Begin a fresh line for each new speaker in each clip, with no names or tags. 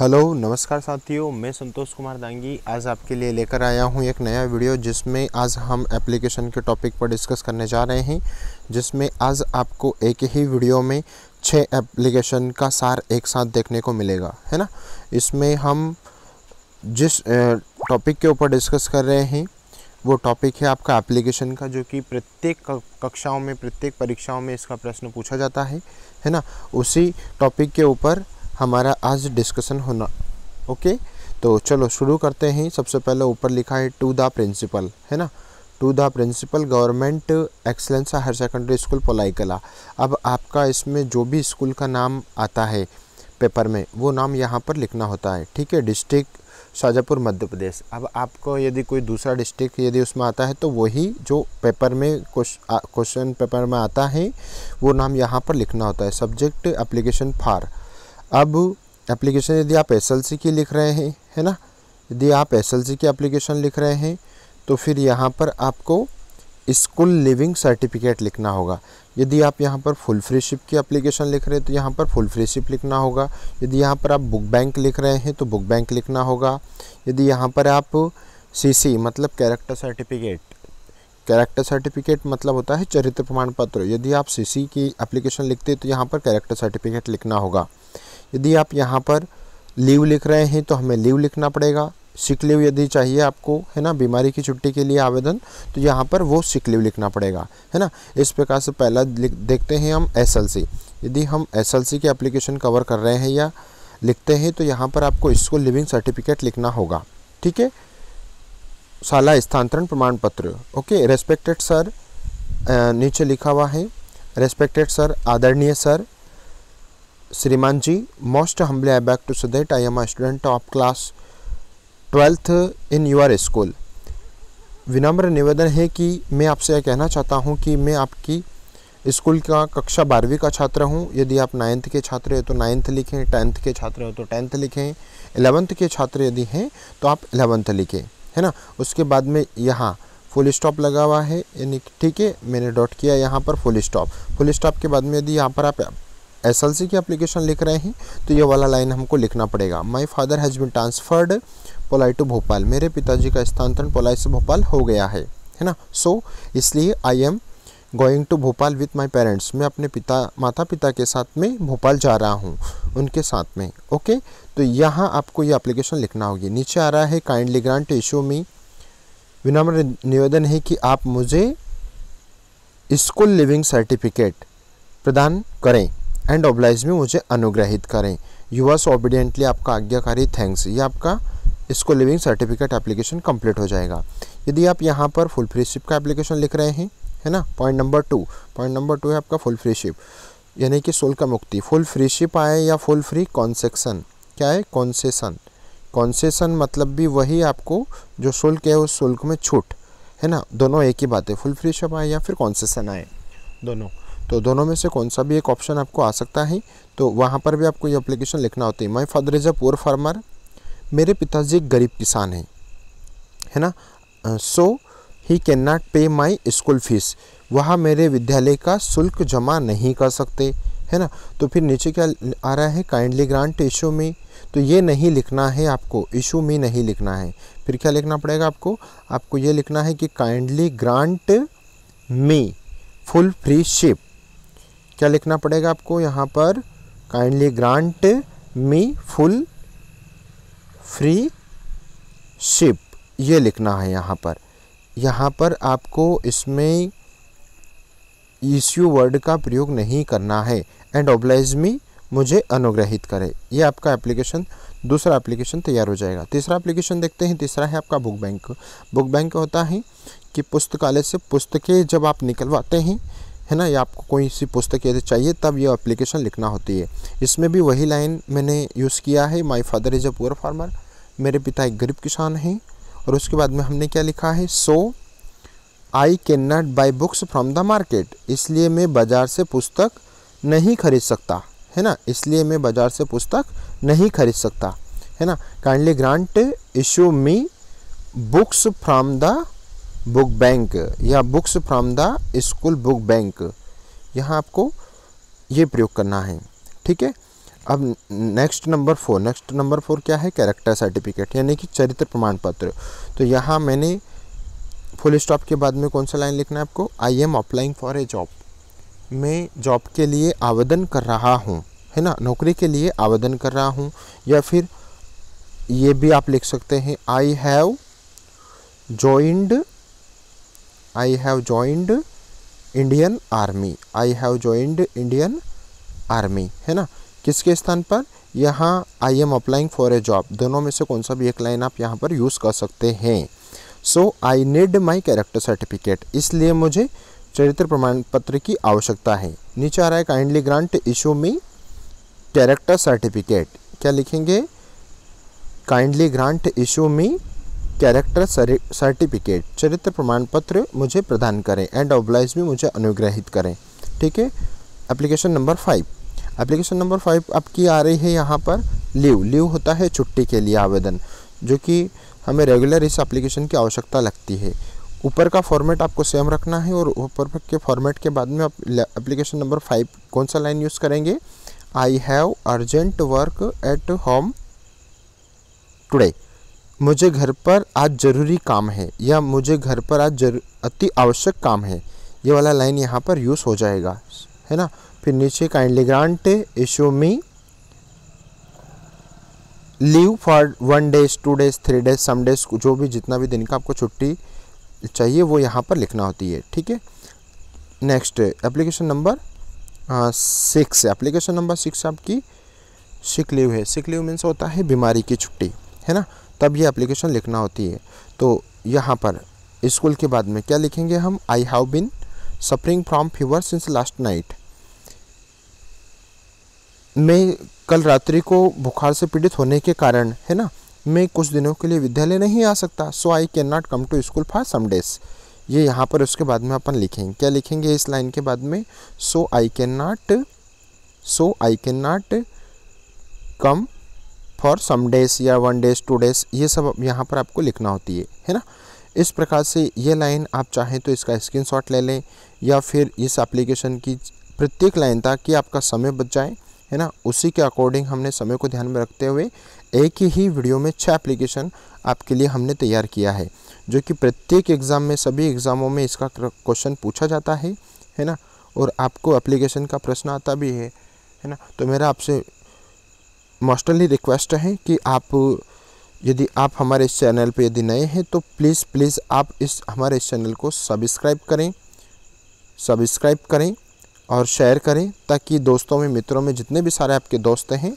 hello नमस्कार साथियों मैं संतोष कुमार दांगी आज आपके लिए लेकर आया हूं एक नया वीडियो जिसमें आज हम एप्लीकेशन के टॉपिक पर डिस्कस करने जा रहे हैं जिसमें आज आपको एक ही वीडियो में छः एप्लीकेशन का सार एक साथ देखने को मिलेगा है ना इसमें हम जिस टॉपिक के ऊपर डिस्कस कर रहे हैं वो टॉपिक है आपका एप्लीकेशन का जो कि प्रत्येक कक्षाओं में प्रत्येक परीक्षाओं में इसका प्रश्न पूछा जाता है है ना उसी टॉपिक के ऊपर हमारा आज डिस्कशन होना ओके तो चलो शुरू करते हैं सबसे पहले ऊपर लिखा है टू द प्रिंसिपल है ना to the principal government excellence higher secondary school Polai Kala अब आपका इसमें जो भी स्कूल का नाम आता है पेपर में वो नाम यहाँ पर लिखना होता है ठीक है डिस्ट्रिक्ट शाजापुर मध्य प्रदेश अब आपको यदि कोई दूसरा डिस्ट्रिक्ट यदि उसमें आता है तो वही जो पेपर में क्वेश्चन पेपर में आता है वो नाम यहाँ पर लिखना होता है सब्जेक्ट एप्लीकेशन फार अब एप्लीकेशन यदि आप एस की लिख रहे हैं है ना यदि आप एस की एप्लीकेशन लिख रहे हैं तो फिर यहाँ पर आपको स्कूल लिविंग सर्टिफिकेट लिखना होगा यदि आप यहाँ पर फुल फ्रीशिप की एप्लीकेशन लिख रहे हैं तो यहाँ पर फुल फ्रीशिप लिखना होगा यदि यहाँ पर आप बुक बैंक लिख रहे हैं तो बुक बैंक लिखना होगा यदि यहाँ पर आप सीसी मतलब कैरेक्टर सर्टिफिकेट कैरेक्टर सर्टिफिकेट मतलब होता है चरित्र प्रमाण पत्र यदि आप सीसी की एप्लीकेशन लिखते हैं तो यहाँ पर कैरेक्टर सर्टिफिकेट लिखना होगा यदि आप यहाँ पर लीव लिख रहे हैं तो हमें लीव लिखना पड़ेगा सिक लीव यदि चाहिए आपको है ना बीमारी की छुट्टी के लिए आवेदन तो यहाँ पर वो सिक लीव लिखना पड़ेगा है ना इस प्रकार से पहला देखते हैं हम एसएलसी यदि हम एसएलसी की एप्लीकेशन कवर कर रहे हैं या लिखते हैं तो यहाँ पर आपको इसको लिविंग सर्टिफिकेट लिखना होगा ठीक है शाला स्थानांतरण प्रमाण पत्र ओके रेस्पेक्टेड सर नीचे लिखा हुआ है रेस्पेक्टेड सर आदरणीय सर श्रीमान जी most humbly I beg to that I am I student of class twelfth in your school विनम्र निवेदन है कि मैं आपसे यह कहना चाहता हूं कि मैं आपकी स्कूल का कक्षा बारहवीं का छात्र हूं यदि आप नाइन्थ के छात्र हैं तो नाइन्थ लिखें टेंथ के छात्र हो तो टेंथ लिखें एलेवंथ के छात्र यदि हैं तो आप एलेवंथ लिखें है ना उसके बाद में यहाँ फुल स्टॉप लगा हुआ है यानी ठीक है मैंने डॉट किया यहाँ पर फुल स्टॉप फुल स्टॉप के बाद में यदि यहाँ पर आप एस एल सी की अप्लीकेशन लिख रहे हैं तो ये वाला लाइन हमको लिखना पड़ेगा my father has been transferred Polai to Bhopal मेरे पिताजी का स्थानांतरण पोलाई से भोपाल हो गया है है ना सो so, इसलिए I am going to Bhopal with my parents मैं अपने पिता माता पिता के साथ में भोपाल जा रहा हूँ उनके साथ में ओके तो यहाँ आपको ये अप्लीकेशन लिखना होगी नीचे आ रहा है काइंडली ग्रांट इशू में विनम्र निवेदन है कि आप मुझे स्कूल लिविंग सर्टिफिकेट प्रदान करें एंड ऑब्लाइज में मुझे अनुग्रहित करें यू सो ऑबिडियंटली आपका आज्ञाकारी थैंक्स ये आपका इसको लिविंग सर्टिफिकेट एप्लीकेशन कंप्लीट हो जाएगा यदि आप यहाँ पर फुल फ्रीशिप का एप्लीकेशन लिख रहे हैं है ना point number two point number two है आपका फुल फ्रीशिप यानी कि शुल्क मुक्ति फुल फ्रीशिप आए या फुल फ्री कॉन्सेक्शन क्या है कॉन्सेसन कॉन्सेसन मतलब भी वही आपको जो शुल्क है उस शुल्क में छूट है ना दोनों एक ही बात है फुल फ्रीशिप आए या फिर कॉन्सेसन आए दोनों तो दोनों में से कौन सा भी एक ऑप्शन आपको आ सकता है तो वहाँ पर भी आपको ये अप्लीकेशन लिखना होती है my father is a poor farmer मेरे पिताजी एक गरीब किसान हैं है ना सो ही कैन नॉट पे माई स्कूल फीस वह मेरे विद्यालय का शुल्क जमा नहीं कर सकते है ना तो फिर नीचे क्या आ रहा है काइंडली ग्रांट इशू में तो ये नहीं लिखना है आपको इशू में नहीं लिखना है फिर क्या लिखना पड़ेगा आपको आपको ये लिखना है कि kindly grant me full freeship क्या लिखना पड़ेगा आपको यहाँ पर kindly grant me full freeship ये लिखना है यहाँ पर यहाँ पर आपको इसमें ईश्यू वर्ड का प्रयोग नहीं करना है एंड ओब्लाइज मी मुझे अनुग्रहित करे ये आपका एप्लीकेशन दूसरा एप्लीकेशन तैयार हो जाएगा तीसरा एप्लीकेशन देखते हैं तीसरा है आपका बुक बैंक बुक बैंक होता है कि पुस्तकालय से पुस्तकें जब आप निकलवाते हैं है ना या आपको कोई सी पुस्तक यदि चाहिए तब ये एप्लीकेशन लिखना होती है इसमें भी वही लाइन मैंने यूज़ किया है my father is a poor farmer मेरे पिता एक गरीब किसान हैं और उसके बाद में हमने क्या लिखा है so I can not buy books from the market इसलिए मैं बाज़ार से पुस्तक नहीं खरीद सकता है ना इसलिए मैं बाज़ार से पुस्तक नहीं खरीद सकता है ना kindly grant issue me books from the book bank या books from the school book bank यहाँ आपको ये प्रयोग करना है ठीक है अब next number four next number four क्या है कैरेक्टर सर्टिफिकेट यानी कि चरित्र प्रमाण पत्र तो यहाँ मैंने फुल स्टॉप के बाद में कौन सा लाइन लिखना है आपको I am applying for a job मैं जॉब के लिए आवेदन कर रहा हूँ है ना नौकरी के लिए आवेदन कर रहा हूँ या फिर ये भी आप लिख सकते हैं I have joined I have joined Indian army I have joined Indian army है ना किसके स्थान पर यहाँ I am applying for a job दोनों में से कौन सा भी एक लाइन आप यहाँ पर यूज़ कर सकते हैं so I need my character certificate इसलिए मुझे चरित्र प्रमाण पत्र की आवश्यकता है नीचे आ रहा है kindly grant issue me character certificate क्या लिखेंगे kindly grant issue me character certificate चरित्र प्रमाण पत्र मुझे प्रदान करें एंड ऑब्लाइज भी मुझे अनुग्रहित करें ठीक है application number five application number five आपकी आ रही है यहाँ पर लीव लीव होता है छुट्टी के लिए आवेदन जो कि हमें रेगुलर इस एप्लीकेशन की आवश्यकता लगती है ऊपर का फॉर्मेट आपको सेम रखना है और ऊपर के फॉर्मेट के बाद में आप एप्लीकेशन नंबर फाइव कौन सा लाइन यूज़ करेंगे I have urgent work at home today मुझे घर पर आज ज़रूरी काम है या मुझे घर पर आज अति आवश्यक काम है ये वाला लाइन यहाँ पर यूज़ हो जाएगा है ना फिर नीचे kindly grant issue me leave for one days two days three days some days जो भी जितना भी दिन का आपको छुट्टी चाहिए वो यहाँ पर लिखना होती है ठीक है next application number six application number six आपकी सिक लीव है सिक लीव मीन्स होता है बीमारी की छुट्टी है ना तब ये एप्लीकेशन लिखना होती है तो यहाँ पर स्कूल के बाद में क्या लिखेंगे हम I have been suffering from fever since last night मैं कल रात्रि को बुखार से पीड़ित होने के कारण है ना मैं कुछ दिनों के लिए विद्यालय नहीं आ सकता so I can not come to school for some days ये यहाँ पर उसके बाद में अपन लिखेंगे क्या लिखेंगे इस लाइन के बाद में so I can not so I can not come for some days या वन डेज टू डेज ये सब यहाँ पर आपको लिखना होती है है ना इस प्रकार से ये लाइन आप चाहें तो इसका शॉट ले लें या फिर इस एप्लीकेशन की प्रत्येक लाइन कि आपका समय बच जाए है ना उसी के अकॉर्डिंग हमने समय को ध्यान में रखते हुए एक ही वीडियो में छः एप्लीकेशन आपके लिए हमने तैयार किया है जो कि प्रत्येक एग्ज़ाम में सभी एग्ज़ामों में इसका क्वेश्चन पूछा जाता है है ना और आपको एप्लीकेशन का प्रश्न आता भी है है ना तो मेरा आपसे मोस्टली रिक्वेस्ट है कि आप यदि आप हमारे इस चैनल पे यदि नए हैं तो प्लीज़ प्लीज़ आप इस हमारे इस चैनल को सब्सक्राइब करें सब्सक्राइब करें और शेयर करें ताकि दोस्तों में मित्रों में जितने भी सारे आपके दोस्त हैं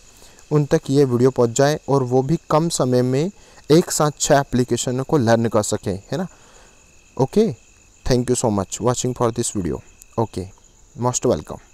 उन तक ये वीडियो पहुंच जाए और वो भी कम समय में एक साथ छः एप्लीकेशनों को लर्न कर सकें है ना okay thank you so much watching for this video okay most welcome